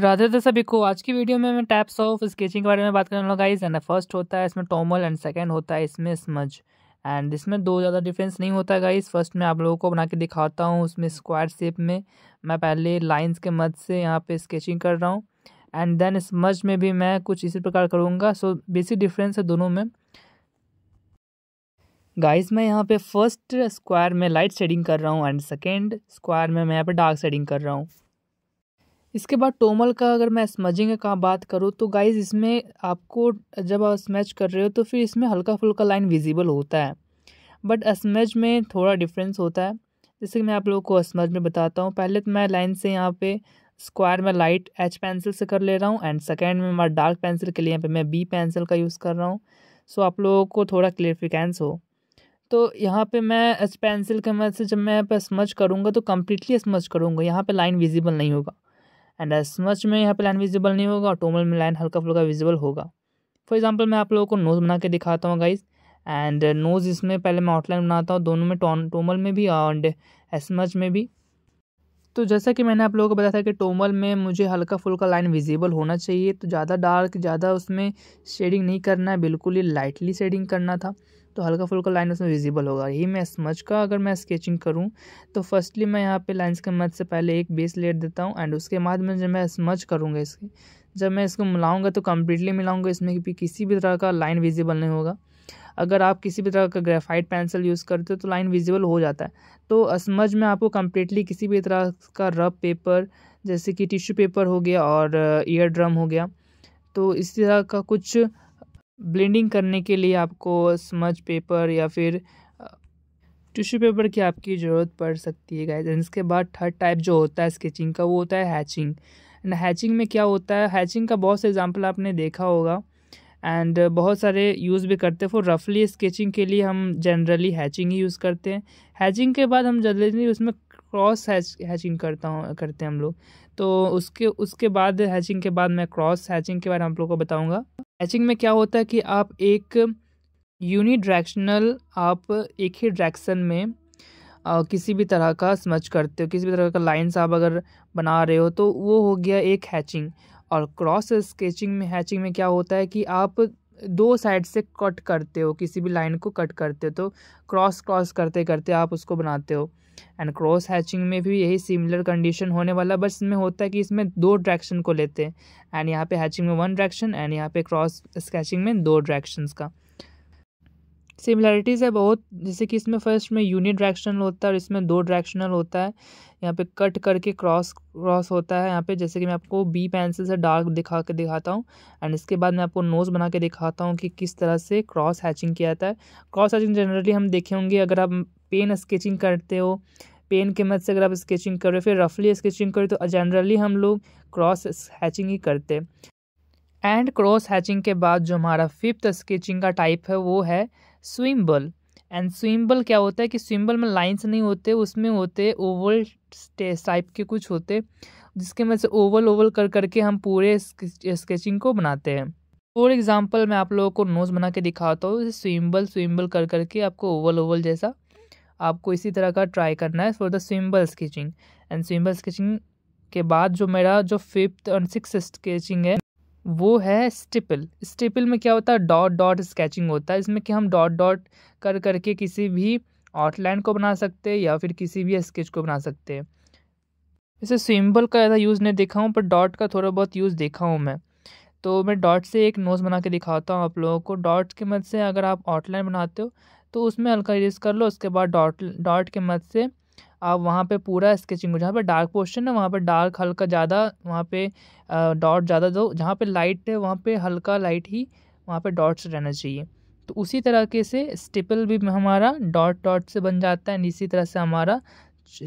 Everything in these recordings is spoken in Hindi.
राधे तो सभी को आज की वीडियो में मैं टैप्स ऑफ स्केचिंग के बारे में बात करने वाला गाइस एंड फर्स्ट होता है इसमें टॉमल एंड सेकंड होता है इसमें स्मज एंड इसमें दो ज़्यादा डिफरेंस नहीं होता गाइस फर्स्ट मैं आप लोगों को बना के दिखाता हूँ उसमें स्क्वायर शेप में मैं पहले लाइन्स के मद से यहाँ पर स्केचिंग कर रहा हूँ एंड देन स्मज में भी मैं कुछ इसी प्रकार करूँगा सो बेसिक डिफरेंस है दोनों में गाइस मैं यहाँ पे फर्स्ट स्क्वायर में लाइट शेडिंग कर रहा हूँ एंड सेकेंड स्क्वायर में मैं यहाँ पे डार्क शेडिंग कर रहा हूँ इसके बाद टोमल का अगर मैं स्मजिंग का बात करूँ तो गाइज इसमें आपको जब आप स्मैच कर रहे हो तो फिर इसमें हल्का फुल्का लाइन विजिबल होता है बट स्मैच में थोड़ा डिफरेंस होता है जैसे कि मैं आप लोगों को स्मज में बताता हूँ पहले तो मैं लाइन से यहाँ पे स्क्वायर में लाइट एच पेंसिल से कर ले रहा हूँ एंड सेकेंड में मैं डार्क पेंसिल के लिए यहाँ पे मैं बी पेंसिल का यूज़ कर रहा हूँ सो आप लोगों को थोड़ा क्लियरफिकेंस हो तो यहाँ पे मैं एच पेंसिल के मदद से जब मैं यहाँ पर स्मज करूँगा तो कम्प्लीटली स्मज करूँगा यहाँ पर लाइन विजिबल नहीं होगा एंड एस मच में यहाँ पे लाइन विजिबल नहीं होगा टोमल में लाइन हल्का फुल्का विजिबल होगा फॉर एग्जाम्पल मैं आप लोगों को नोज़ बना के दिखाता हूँ गाइज एंड नोज़ इसमें पहले मैं आउटलाइन बनाता हूँ दोनों में टोन टोमल में भी एंड एस मच में भी तो जैसा कि मैंने आप लोगों को बताया था कि टोमल में मुझे हल्का फुल्का लाइन विजिबल होना चाहिए तो ज़्यादा डार्क ज़्यादा उसमें शेडिंग नहीं करना है बिल्कुल ही लाइटली शेडिंग करना था तो हल्का फुल्का लाइन उसमें विजिबल होगा यही मैं समझ का अगर मैं स्केचिंग करूँ तो फर्स्टली मैं यहाँ पे लाइन्स के मध्य से पहले एक बेस लेट देता हूँ एंड उसके बाद में जब मैं समझ करूँगा इसकी जब मैं इसको मिलाऊँगा तो कम्प्लीटली मिलाऊँगा इसमें भी किसी भी तरह का लाइन विजिबल नहीं होगा अगर आप किसी भी तरह का ग्रेफाइट पेंसिल यूज़ करते हो तो लाइन विजिबल हो जाता है तो स्मच में आपको कम्प्लीटली किसी भी तरह का रब पेपर जैसे कि टिश्यू पेपर हो गया और ईयर ड्रम हो गया तो इस तरह का कुछ ब्लेंडिंग करने के लिए आपको स्मच पेपर या फिर टिश्यू पेपर की आपकी ज़रूरत पड़ सकती है गाइज इसके बाद थर्ड टाइप जो होता है स्केचिंग का वो होता है हैचिंग एंड हैचिंग में क्या होता है हैचिंग का बहुत से एग्जाम्पल आपने देखा होगा एंड बहुत सारे यूज़ भी करते हैं फॉर रफली स्केचिंग के लिए हम जनरली हैचिंग ही यूज़ करते हैं हैचिंग के बाद हम जनरली उसमें क्रॉस हैच हैचिंग करता हूँ करते हैं हम लोग तो उसके उसके बाद हैचिंग के बाद मैं क्रॉस हैचिंग के बारे में आप लोग को बताऊँगा एचिंग में क्या होता है कि आप एक डायरेक्शनल आप एक ही डायरेक्शन में आ, किसी भी तरह का स्मच करते हो किसी भी तरह का लाइन्स आप अगर बना रहे हो तो वो हो गया एक हैचिंग और क्रॉस स्केचिंग में हैचिंग में क्या होता है कि आप दो साइड से कट करते हो किसी भी लाइन को कट करते हो तो क्रॉस क्रॉस करते करते आप उसको बनाते हो एंड क्रॉस हैचिंग में भी यही सिमिलर कंडीशन होने वाला बस इसमें होता है कि इसमें दो डायरेक्शन को लेते हैं एंड यहाँ पे हैचिंग में वन डायरेक्शन एंड यहाँ पे क्रॉस स्केचिंग में दो डायरेक्शंस का सिमिलरिटीज़ है बहुत जैसे कि इसमें फर्स्ट में यूनि डायरेक्शनल होता है और इसमें दो डायरेक्शनल होता है यहाँ पे कट करके क्रॉस क्रॉस होता है यहाँ पे जैसे कि मैं आपको बी पेंसिल से डार्क दिखा के दिखाता हूँ एंड इसके बाद मैं आपको नोज़ बना के दिखाता हूँ कि किस तरह से क्रॉस हैचिंग किया जाता है क्रॉस हैचिंग जनरली हम देखे होंगे अगर आप पेन स्केचिंग करते हो पेन के मद से अगर आप स्केचिंग करो फिर रफली स्केचिंग करो तो जनरली हम लोग क्रॉस हैचिंग ही करते एंड क्रॉस हैचिंग के बाद जो हमारा फिफ्थ स्केचिंग का टाइप है वो है स्विम्बल एंड स्विम्बल क्या होता है कि स्विम्बल में लाइन्स नहीं होते उसमें होते ओवल टाइप के कुछ होते जिसके में से ओवल ओवल कर करके हम पूरे स्केचिंग को बनाते हैं फॉर एग्जाम्पल मैं आप लोगों को नोज़ बना के दिखाता हूँ स्विम्बल स्विम्बल कर करके आपको ओवल ओवल जैसा आपको इसी तरह का ट्राई करना है for the scribble sketching and scribble sketching के बाद जो मेरा जो फिफ्थ एंड सिक्स स्केचिंग है वो है स्टिपल स्टिपल में क्या होता है डॉट डॉट स्केचिंग होता है इसमें कि हम डॉट डॉट कर करके किसी भी आउटलाइन को बना सकते हैं या फिर किसी भी स्केच को बना सकते हैं इसे सिंबल का ज़्यादा यूज़ नहीं देखा हूँ पर डॉट का थोड़ा बहुत यूज़ देखा हूँ मैं तो मैं डॉट से एक नोज़ बना के दिखाता हूँ आप लोगों को डॉट के मद से अगर आप आउटलाइन बनाते हो तो उसमें हल्का इरेज कर लो उसके बाद डॉट डॉट के मद से आप वहाँ पे पूरा स्केचिंग हो जहाँ पे डार्क पोर्शन है वहाँ पे डार्क हल्का ज़्यादा वहाँ पे डॉट ज़्यादा दो जहाँ पे लाइट है वहाँ पे हल्का लाइट ही वहाँ पे डॉट्स रहना चाहिए तो उसी तरह के से स्टिपल भी हमारा डॉट डॉट से बन जाता है इसी तरह से हमारा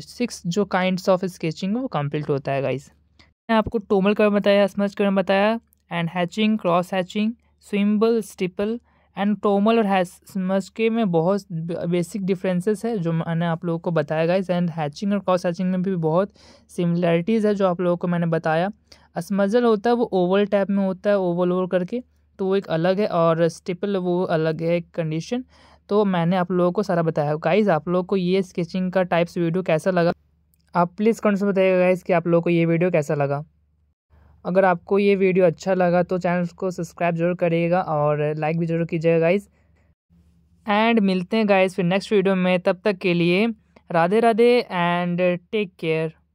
सिक्स जो काइंडस ऑफ स्केचिंग है वो कम्प्लीट होता है गाइस मैंने आपको टोमल कर्व बताया स्मच कर्व बताया and hatching cross hatching scribble stipple and और हैसमस के में बहुत बेसिक डिफरेंसेस है जो मैंने आप लोगों को बताया गाइज एंड हैचिंग और क्रॉस हैचिंग में भी बहुत सिमिलैरिटीज़ है जो आप लोगों को मैंने बताया असमजल होता है वो ओवल टाइप में होता है ओवल ओवर करके तो वो एक अलग है और स्टिपल वो अलग है एक कंडीशन तो मैंने आप लोगों को सारा बताया गाइज़ आप लोगों को ये स्केचिंग का टाइप्स वीडियो कैसा लगा आप प्लीज़ कमेंट्स में बताइएगा गाइज़ कि आप लोगों को ये वीडियो कैसा लगा अगर आपको ये वीडियो अच्छा लगा तो चैनल को सब्सक्राइब जरूर करिएगा और लाइक भी जरूर कीजिएगा गाइज़ एंड मिलते हैं गाइज़ फिर नेक्स्ट वीडियो में तब तक के लिए Radhe Radhe and take care